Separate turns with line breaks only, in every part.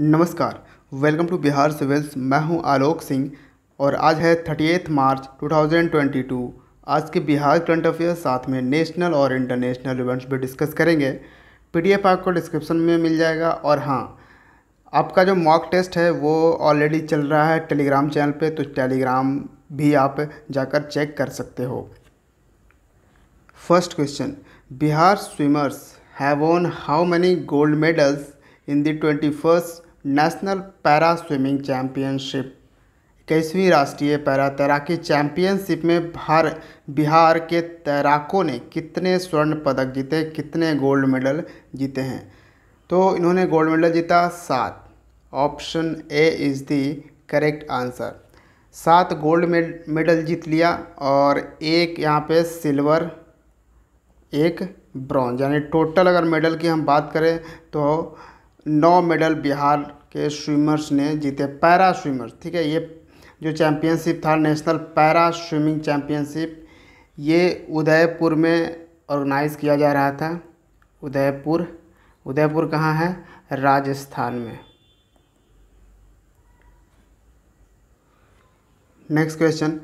नमस्कार welcome to Bihar civils मैं हूं आलोक सिंह और आज है थर्टी मार्च 2022 आज के बिहार करंट अफेयर्स साथ में नेशनल और इंटरनेशनल इवेंट्स भी डिस्कस करेंगे पीडीएफ आपको डिस्क्रिप्शन में मिल जाएगा और हाँ आपका जो मॉक टेस्ट है वो ऑलरेडी चल रहा है टेलीग्राम चैनल पर तो टेलीग्राम भी आप जाकर चेक कर सकते हो first question Bihar swimmers have won how many gold medals in the twenty first national para swimming championship इक्कीसवीं राष्ट्रीय पैरा तैराकी चैम्पियनशिप में भार बिहार के तैराकों ने कितने स्वर्ण पदक जीते कितने गोल्ड मेडल जीते हैं तो इन्होंने गोल्ड मेडल जीता सात option A is the correct answer सात गोल्ड मेडल जीत लिया और एक यहाँ पे सिल्वर एक ब्रॉन्ज यानी टोटल अगर मेडल की हम बात करें तो नौ मेडल बिहार के स्विमर्स ने जीते पैरा स्विमर्स ठीक है ये जो चैम्पियनशिप था नेशनल पैरा स्विमिंग चैम्पियनशिप ये उदयपुर में ऑर्गेनाइज किया जा रहा था उदयपुर उदयपुर कहाँ है राजस्थान में next question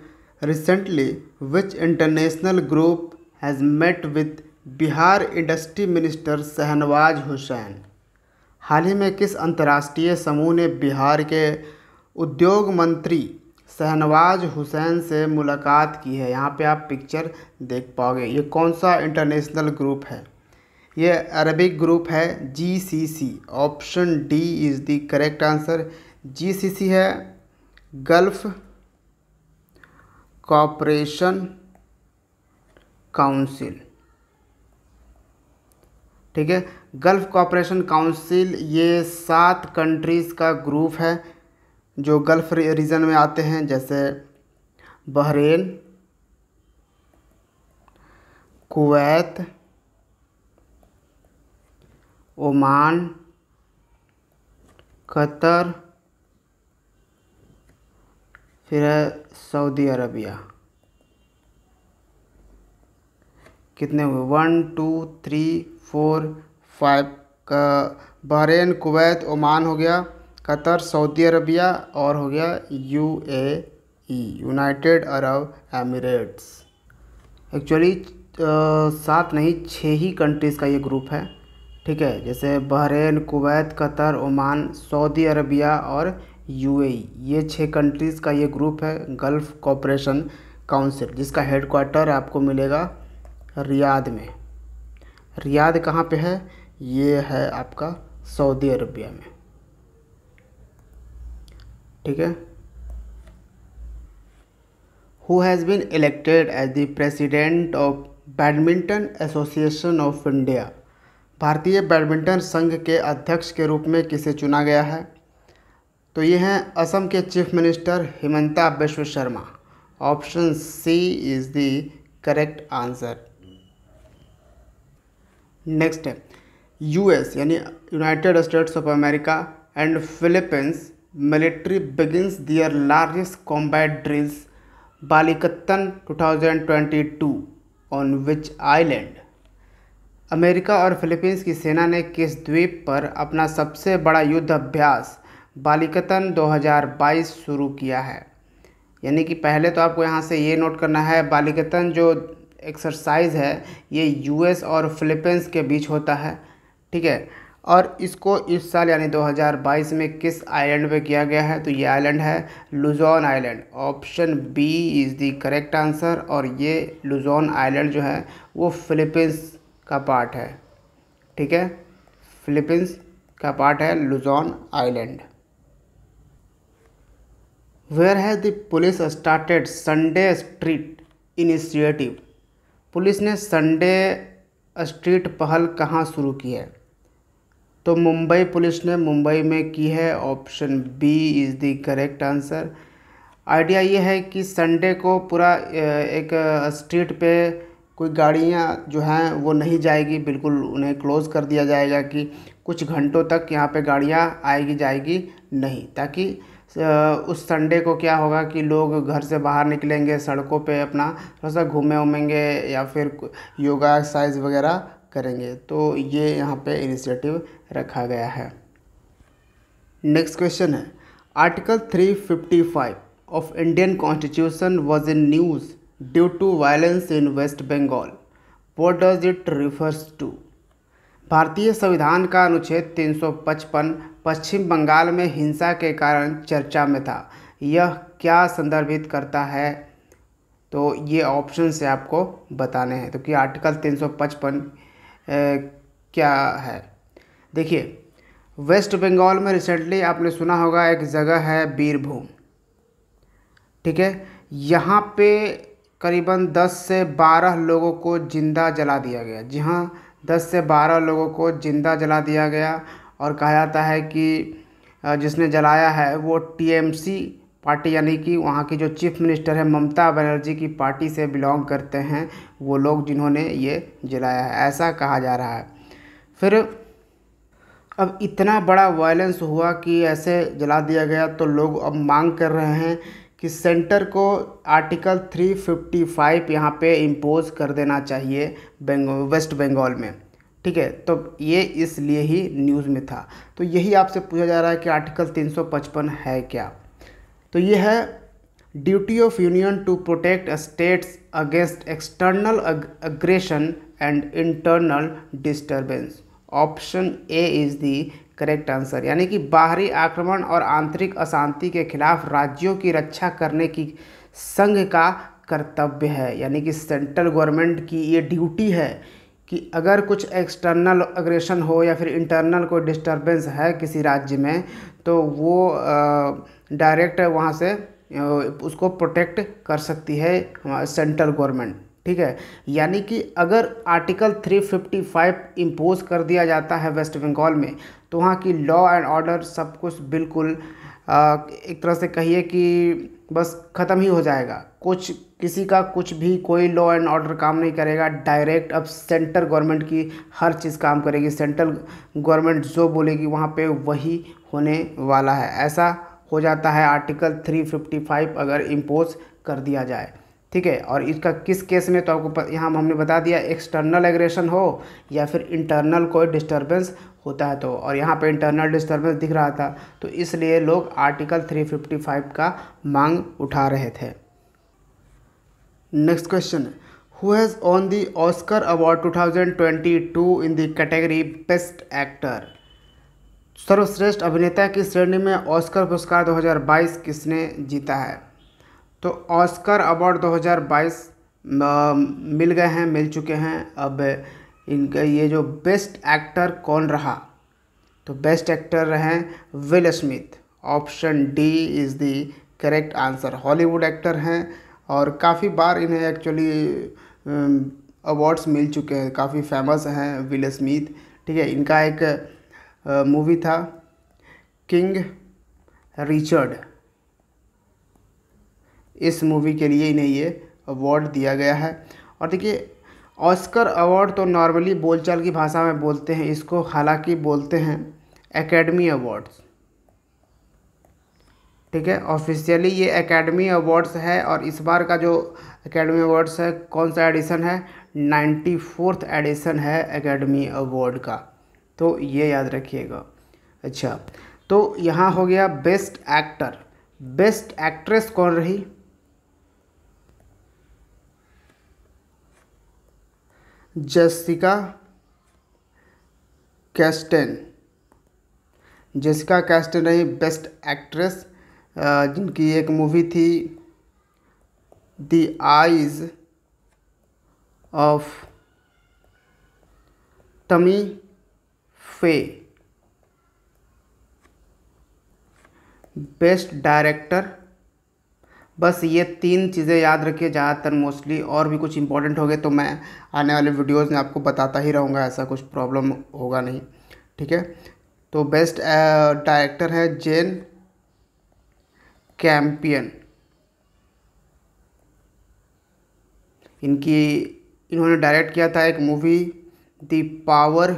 recently which international group has met with Bihar industry minister Shahnawaz Hussain हाल ही में किस अंतर्राष्ट्रीय समूह ने बिहार के उद्योग मंत्री शहनवाज हुसैन से मुलाकात की है यहाँ पे आप पिक्चर देख पाओगे ये कौन सा इंटरनेशनल ग्रुप है ये अरबिक ग्रुप है G C C option D is the correct answer G C C है गल्फ कॉपरेशन काउंसिल ठीक है गल्फ़ कॉपरेशन काउंसिल ये सात कंट्रीज़ का ग्रुप है जो गल्फ़ रीजन में आते हैं जैसे बहरेन कुवैत ओमान कतर फिर सऊदी अरबिया कितने हुए one two three four five का बहरेन कुवैत ओमान हो गया कतर सऊदी अरबिया और हो गया U A United Arab Emirates actually सात नहीं छः ही कंट्रीज़ का ये ग्रुप है ठीक है जैसे Bahrain Kuwait Qatar Oman Saudi Arabia और यूएई ये छः कंट्रीज़ का ये ग्रुप है गल्फ़ कॉपरेशन काउंसिल जिसका हेडक्वार्टर आपको मिलेगा रियाद में रियाद कहाँ पे है ये है आपका सऊदी अरबिया में ठीक है who has been elected as the president of badminton association of India भारतीय बैडमिंटन संघ के अध्यक्ष के रूप में किसे चुना गया है तो ये हैं असम के chief minister Himanta Biswa Sarma option C is the correct answer next है यूएस यानी United States of America and Philippines military begins their largest combat drills Balikatan 2022 on which island America और फिलीपींस की सेना ने किस द्वीप पर अपना सबसे बड़ा युद्ध अभ्यास बालिकतन 2022 शुरू किया है यानी कि पहले तो आपको यहाँ से ये नोट करना है बालिकतन जो एक्सरसाइज है ये यूएस और फिलीपींस के बीच होता है ठीक है और इसको इस साल यानी 2022 में किस आइलैंड पे किया गया है तो ये आइलैंड है Luzon island option B is the correct answer और ये लुजॉन आइलैंड जो है वो फिलीपींस का पार्ट है ठीक है फिलीपींस का पार्ट है Luzon island where has the police started Sunday street initiative police ने संडे स्ट्रीट पहल कहाँ शुरू की है तो मुंबई पुलिस ने मुंबई में की है option B is the correct answer idea ये है कि संडे को पूरा एक स्ट्रीट पे कोई गाड़ियाँ जो हैं वो नहीं जाएगी बिल्कुल उन्हें क्लोज़ कर दिया जाएगा कि कुछ घंटों तक यहाँ पे गाड़ियाँ आएगी जाएगी नहीं ताकि उस संडे को क्या होगा कि लोग घर से बाहर निकलेंगे सड़कों पे अपना थोड़ा सा घूमे उमेंगे या फिर योगा एक्सरसाइज वगैरह करेंगे तो ये यहाँ पे इनिशिएटिव रखा गया है नेक्स्ट क्वेश्चन है article 355 of Indian constitution was in news due to violence in West Bengal what does it refers to भारतीय संविधान का अनुच्छेद 355 पश्चिम बंगाल में हिंसा के कारण चर्चा में था यह क्या संदर्भित करता है तो ये ऑप्शन से आपको बताने हैं तो कि आर्टिकल 355 क्या है देखिए वेस्ट बंगाल में रिसेंटली आपने सुना होगा एक जगह है बीरभूम ठीक है यहाँ पे करीबन 10 से 12 लोगों को जिंदा जला दिया गया जी हाँ दस से 12 लोगों को जिंदा जला दिया गया और कहा जाता है कि जिसने जलाया है वो टीएमसी पार्टी यानी कि वहाँ की जो चीफ मिनिस्टर है ममता बनर्जी की पार्टी से बिलोंग करते हैं वो लोग जिन्होंने ये जलाया है ऐसा कहा जा रहा है फिर अब इतना बड़ा वायलेंस हुआ कि ऐसे जला दिया गया तो लोग अब मांग कर रहे हैं कि सेंटर को आर्टिकल 355 यहाँ पर इम्पोज़ कर देना चाहिए बेंग, वेस्ट बंगाल में ठीक है तो ये इसलिए ही न्यूज़ में था तो यही आपसे पूछा जा रहा है कि आर्टिकल 355 है क्या तो ये है duty of union to protect states against external aggression and internal disturbance option A is the correct answer यानी कि बाहरी आक्रमण और आंतरिक अशांति के खिलाफ राज्यों की रक्षा करने की संघ का कर्तव्य है यानी कि सेंट्रल गवर्नमेंट की ये ड्यूटी है कि अगर कुछ एक्सटर्नल अग्रेशन हो या फिर इंटरनल कोई डिस्टरबेंस है किसी राज्य में तो वो डायरेक्ट वहाँ से उसको प्रोटेक्ट कर सकती है सेंट्रल गवर्नमेंट ठीक है यानी कि अगर आर्टिकल 355 इम्पोज कर दिया जाता है वेस्ट बंगाल में तो वहाँ की लॉ एंड ऑर्डर सब कुछ बिल्कुल आ, एक तरह से कहिए कि बस ख़त्म ही हो जाएगा कुछ किसी का कुछ भी कोई लॉ एंड ऑर्डर काम नहीं करेगा डायरेक्ट अब सेंट्रल गवर्नमेंट की हर चीज़ काम करेगी सेंट्रल गवर्नमेंट जो बोलेगी वहाँ पे वही होने वाला है ऐसा हो जाता है आर्टिकल 355 अगर इम्पोज कर दिया जाए ठीक है और इसका किस केस में तो आपको यहाँ हमने बता दिया एक्सटर्नल एग्रेशन हो या फिर इंटरनल कोई डिस्टर्बेंस होता है तो और यहाँ पे इंटरनल डिस्टर्बेंस दिख रहा था तो इसलिए लोग आर्टिकल 355 का मांग उठा रहे थे next question who has won the Oscar award 2022 in the category best actor सर्वश्रेष्ठ अभिनेता की श्रेणी में ऑस्कर पुरस्कार 2022 किसने जीता है तो ऑस्कर अवार्ड 2022 मिल गए हैं मिल चुके हैं अब इनका ये जो बेस्ट एक्टर कौन रहा तो बेस्ट एक्टर रहे Will Smith option D is the correct answer Hollywood actor हैं और काफ़ी बार इन्हें एक्चुअली अवार्ड्स मिल चुके हैं काफ़ी फेमस हैं विल स्मिथ ठीक है इनका एक मूवी था किंग रिचर्ड इस मूवी के लिए इन्हें ये अवार्ड दिया गया है और देखिए ऑस्कर अवार्ड तो नॉर्मली बोलचाल की भाषा में बोलते हैं इसको हालांकि बोलते हैं एकेडमी अवार्ड्स ठीक है ऑफिशियली ये एकेडमी अवार्ड्स है और इस बार का जो एकेडमी अवार्ड्स है कौन सा एडिशन है नाइन्टी फोर्थ एडिशन है एकेडमी अवार्ड का तो ये याद रखिएगा अच्छा तो यहाँ हो गया बेस्ट एक्टर बेस्ट एक्ट्रेस कौन रही जेसिका कैस्टेन जेसिका कैस्टेन रही बेस्ट एक्ट्रेस जिनकी एक मूवी थी the eyes of Tammy Faye best director बस ये तीन चीज़ें याद रखिए ज़्यादातर मोस्टली और भी कुछ इंपॉर्टेंट हो गए तो मैं आने वाले वीडियोस में आपको बताता ही रहूँगा ऐसा कुछ प्रॉब्लम होगा नहीं ठीक है तो बेस्ट डायरेक्टर है जेन कैंपियन इनकी इन्होंने डायरेक्ट किया था एक movie the power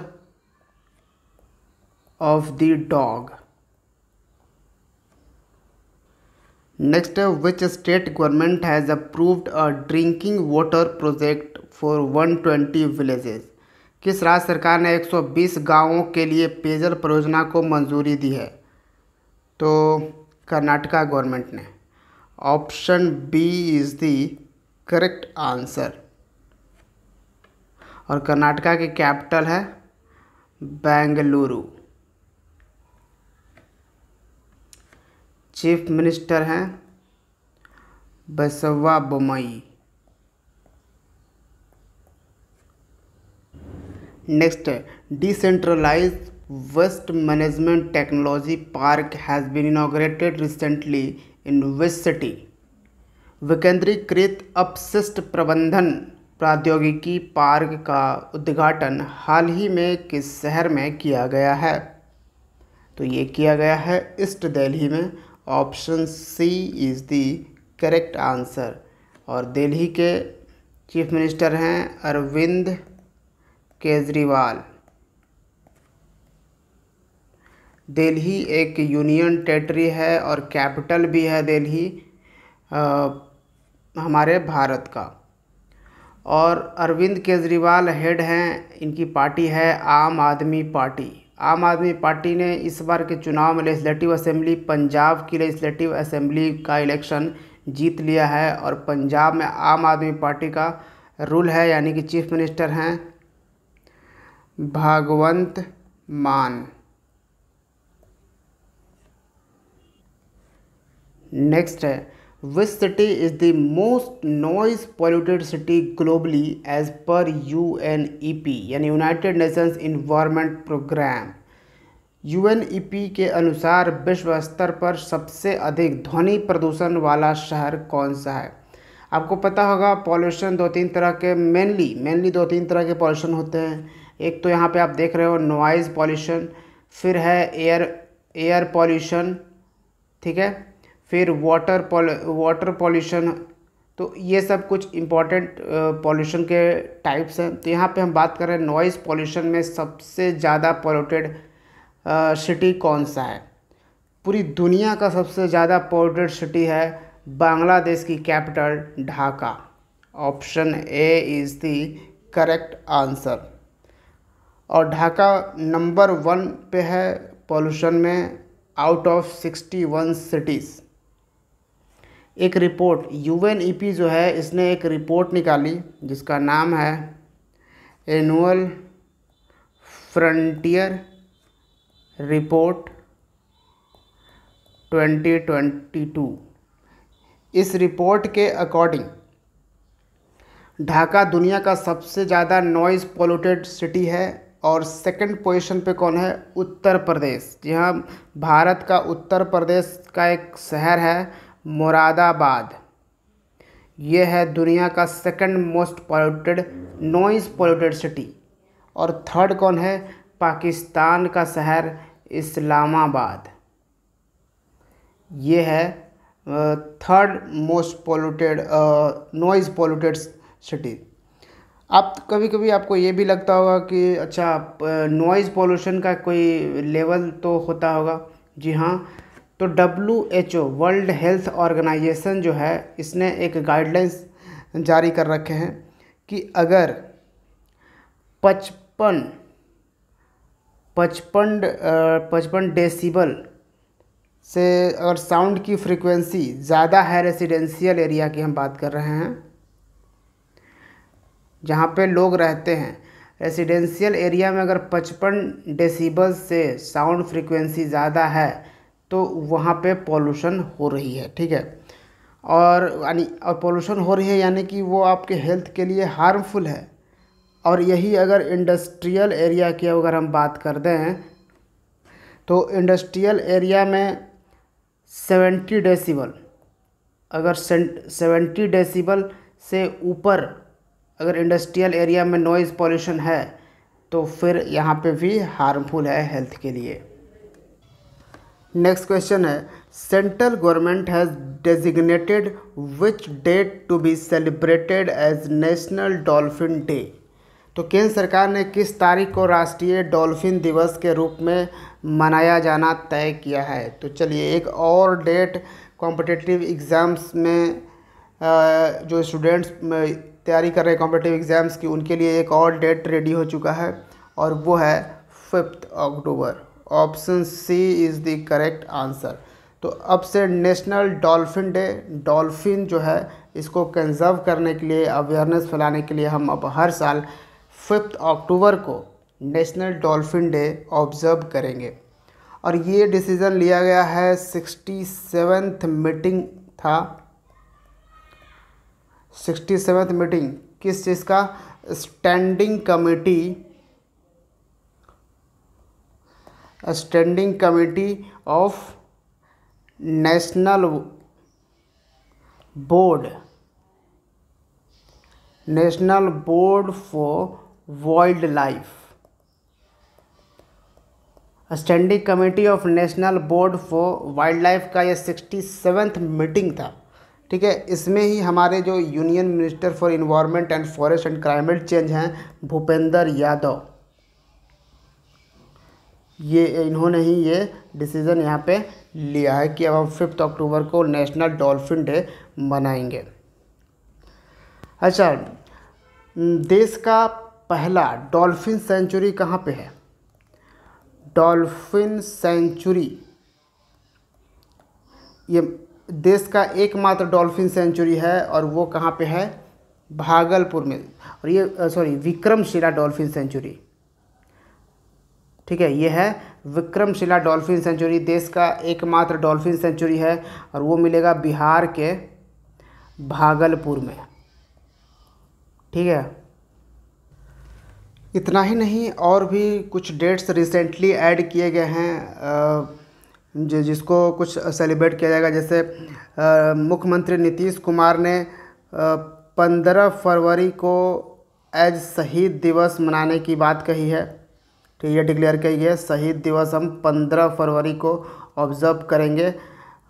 of the dog next which state government has approved a drinking water project for 120 villages किस राज्य सरकार ने 120 गांवों के लिए पेयजल परियोजना को मंजूरी दी है तो कर्नाटका गवर्नमेंट ने option B is the correct answer और कर्नाटका के कैपिटल है बेंगलुरु चीफ मिनिस्टर हैं Basava Bommai next decentralize West Management Technology Park has been inaugurated recently in West City. विकेंद्रीकृत अपशिष्ट प्रबंधन प्रौद्योगिकी पार्क का उद्घाटन हाल ही में किस शहर में किया गया है तो ये किया गया है ईस्ट दिल्ली में option C is the correct answer और दिल्ली के चीफ मिनिस्टर हैं अरविंद केजरीवाल दिल्ली एक यूनियन टेरिटरी है और कैपिटल भी है दिल्ली हमारे भारत का और अरविंद केजरीवाल हेड हैं इनकी पार्टी है आम आदमी पार्टी आम आदमी पार्टी ने इस बार के चुनाव में लेजिस्लेटिव असेंबली पंजाब की लेजिस्लेटिव असेंबली का इलेक्शन जीत लिया है और पंजाब में आम आदमी पार्टी का रूल है यानी कि चीफ मिनिस्टर हैं भागवंत मान नेक्स्ट है which city is the most noise polluted city globally as per U N E P यानी United Nations environment programme U N E P के अनुसार विश्व स्तर पर सबसे अधिक ध्वनि प्रदूषण वाला शहर कौन सा है आपको पता होगा पॉल्यूशन दो तीन तरह के मेनली मेनली दो तीन तरह के पॉल्यूशन होते हैं एक तो यहाँ पे आप देख रहे हो नॉइज़ पॉल्यूशन फिर है एयर एयर पॉल्यूशन ठीक है फिर वाटर पॉल वाटर पॉल्यूशन तो ये सब कुछ इम्पॉर्टेंट पॉल्यूशन के टाइप्स हैं तो यहाँ पे हम बात कर रहे हैं नॉइज़ पॉल्यूशन में सबसे ज़्यादा पोल्यूटेड सिटी कौन सा है पूरी दुनिया का सबसे ज़्यादा पोल्यूटेड सिटी है बांग्लादेश की capital Dhaka option A is the correct answer और ढाका नंबर वन पे है पॉल्यूशन में out of sixty one cities एक रिपोर्ट यूएनईपी e जो है इसने एक रिपोर्ट निकाली जिसका नाम है एनुअल फ्रंटियर रिपोर्ट 2022 इस रिपोर्ट के अकॉर्डिंग ढाका दुनिया का सबसे ज़्यादा नॉइज़ पोल्यूटेड सिटी है और सेकंड पोजीशन पे कौन है उत्तर प्रदेश जी हाँ भारत का उत्तर प्रदेश का एक शहर है मुरादाबाद यह है दुनिया का second most polluted noise polluted city और थर्ड कौन है पाकिस्तान का शहर इस्लामाबाद ये है third most polluted noise polluted city आप कभी कभी आपको ये भी लगता होगा कि अच्छा नॉइज़ पॉल्यूशन का कोई लेवल तो होता होगा जी हाँ तो W H O world health organization जो है इसने एक गाइडलाइंस जारी कर रखे हैं कि अगर पचपन पचपन पचपन डेसिबल से और साउंड की फ्रीक्वेंसी ज़्यादा है रेसिडेंशियल एरिया की हम बात कर रहे हैं जहाँ पे लोग रहते हैं रेसिडेंशियल एरिया में अगर पचपन डेसिबल से साउंड फ्रीक्वेंसी ज़्यादा है तो वहाँ पे पॉल्यूशन हो रही है ठीक है और यानी और पॉल्यूशन हो रही है यानी कि वो आपके हेल्थ के लिए हार्मफुल है और यही अगर इंडस्ट्रियल एरिया की अगर हम बात कर दें तो इंडस्ट्रियल एरिया में सेवेंटी डेसिबल अगर सेवेंटी डेसिबल से ऊपर अगर इंडस्ट्रियल एरिया में नॉइज़ पॉल्यूशन है तो फिर यहाँ पे भी हार्मफुल है हेल्थ के लिए नेक्स्ट क्वेश्चन है central government has designated which date to be celebrated as national dolphin day तो केंद्र सरकार ने किस तारीख को राष्ट्रीय डॉल्फिन दिवस के रूप में मनाया जाना तय किया है तो चलिए एक और डेट कॉम्पिटिटिव एग्ज़ाम्स में जो स्टूडेंट्स तैयारी कर रहे हैं कॉम्पिटिटिव एग्ज़ाम्स की उनके लिए एक और डेट रेडी हो चुका है और वो है fifth October option C is the correct answer तो अब से नेशनल डॉल्फिन डे डॉल्फिन जो है इसको कंजर्व करने के लिए अवेयरनेस फैलाने के लिए हम अब हर साल फिफ्थ अक्टूबर को नेशनल डॉल्फिन डे ऑब्ज़र्व करेंगे और ये डिसीज़न लिया गया है सिक्सटी सेवेंथ मीटिंग था सिक्सटी सेवेंथ मीटिंग किस चीज़ का standing committee standing committee of national board national board for wildlife standing committee of national board for wildlife का यह सिक्सटी सेवेंथ मीटिंग था ठीक है इसमें ही हमारे जो union minister for environment and forest and climate change हैं भूपेंद्र यादव ये इन्होंने ही ये डिसीज़न यहाँ पे लिया है कि अब हम फिफ्थ अक्टूबर को नेशनल डॉल्फिन डे मनाएंगे अच्छा देश का पहला डॉल्फिन सेंचुरी कहाँ पे है डॉल्फिन सेंचुरी ये देश का एकमात्र डॉल्फिन सेंचुरी है और वो कहाँ पे है भागलपुर में और ये सॉरी विक्रमशिला डॉल्फिन सेंचुरी ठीक है ये है विक्रमशिला डॉल्फिन सेंचुरी देश का एकमात्र डॉल्फिन सेंचुरी है और वो मिलेगा बिहार के भागलपुर में ठीक है इतना ही नहीं और भी कुछ डेट्स रिसेंटली ऐड किए गए हैं जो जिसको कुछ सेलिब्रेट किया जाएगा जैसे मुख्यमंत्री नीतीश कुमार ने पंद्रह फरवरी को एज शहीद दिवस मनाने की बात कही है ठीक है डिक्लेयर किया गया शहीद दिवस हम पंद्रह फरवरी को ऑब्ज़र्व करेंगे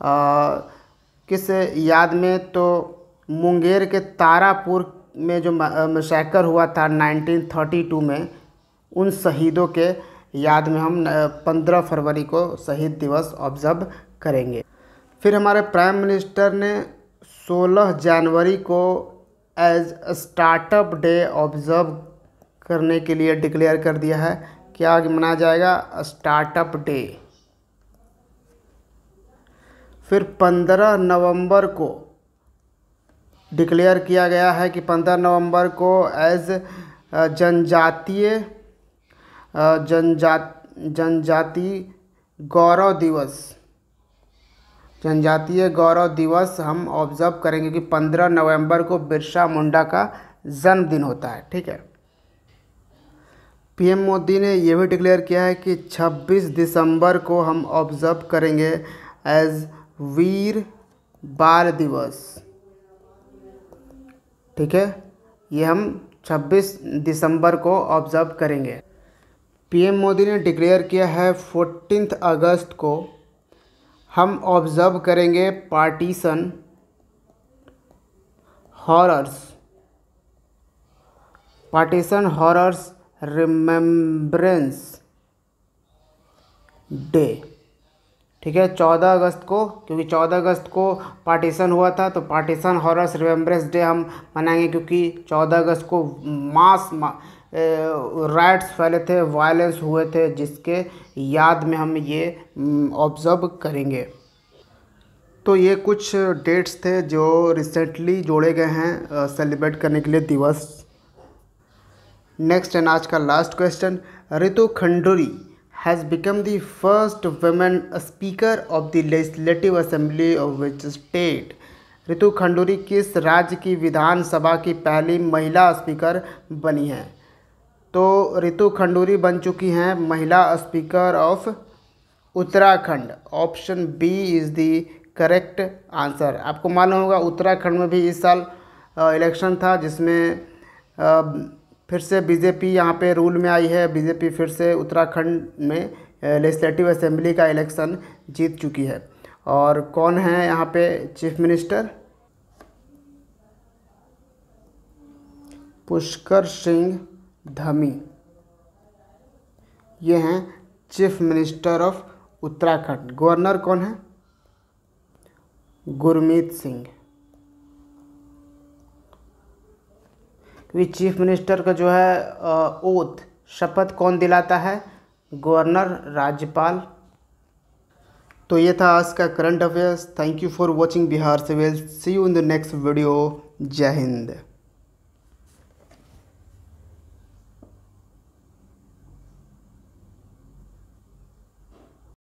आ, किस याद में तो मुंगेर के तारापुर में जो मशैकर हुआ था 1932 में उन शहीदों के याद में हम 15 फरवरी को शहीद दिवस ऑब्ज़र्व करेंगे फिर हमारे प्राइम मिनिस्टर ने 16 जनवरी को एज स्टार्टअप डे ऑब्ज़र्व करने के लिए डिक्लेयर कर दिया है क्या मनाया जाएगा स्टार्टअप डे फिर पंद्रह नवंबर को डिक्लेयर किया गया है कि पंद्रह नवंबर को एज जनजातीय जनजा जनजाति गौरव दिवस जनजातीय गौरव दिवस हम ऑब्ज़र्व करेंगे कि पंद्रह नवंबर को बिरसा मुंडा का जन्मदिन होता है ठीक है पीएम मोदी ने यह भी डिक्लेयर किया है कि 26 दिसंबर को हम ऑब्ज़र्व करेंगे एज वीर बाल दिवस ठीक है ये हम 26 दिसंबर को ऑब्ज़र्व करेंगे पीएम मोदी ने डिक्लेयर किया है फोर्टीन अगस्त को हम ऑब्ज़र्व करेंगे partition horrors partition horrors remembrance day ठीक है चौदह अगस्त को क्योंकि चौदह अगस्त को पार्टीशन हुआ था तो पार्टीशन हॉरस रिमेम्ब्रेंस डे हम मनाएंगे क्योंकि चौदह अगस्त को मास मा, राइट्स फैले थे वायलेंस हुए थे जिसके याद में हम ये ऑब्ज़र्व करेंगे तो ये कुछ डेट्स थे जो रिसेंटली जोड़े गए हैं सेलिब्रेट करने के लिए दिवस नेक्स्ट एंड आज का last question Ritu Khanduri has become the first women speaker of the legislative assembly of which state Ritu Khanduri किस राज्य की विधानसभा की पहली महिला स्पीकर बनी है तो रितु खंडूरी बन चुकी हैं महिला speaker of Uttarakhand option B is the correct answer आपको मालूम होगा उत्तराखंड में भी इस साल इलेक्शन था जिसमें फिर से बीजेपी यहाँ पे रूल में आई है बीजेपी फिर से उत्तराखंड में लेजिस्लेटिव असेंबली का इलेक्शन जीत चुकी है और कौन है यहाँ पे चीफ मिनिस्टर पुष्कर सिंह धमी ये हैं chief minister of Uttarakhand governor कौन है गुरमीत सिंह भी चीफ मिनिस्टर का जो है ओथ शपथ कौन दिलाता है गवर्नर राज्यपाल तो ये था आज का current affairs thank you for watching Bihar civil see you in the next video Jai Hind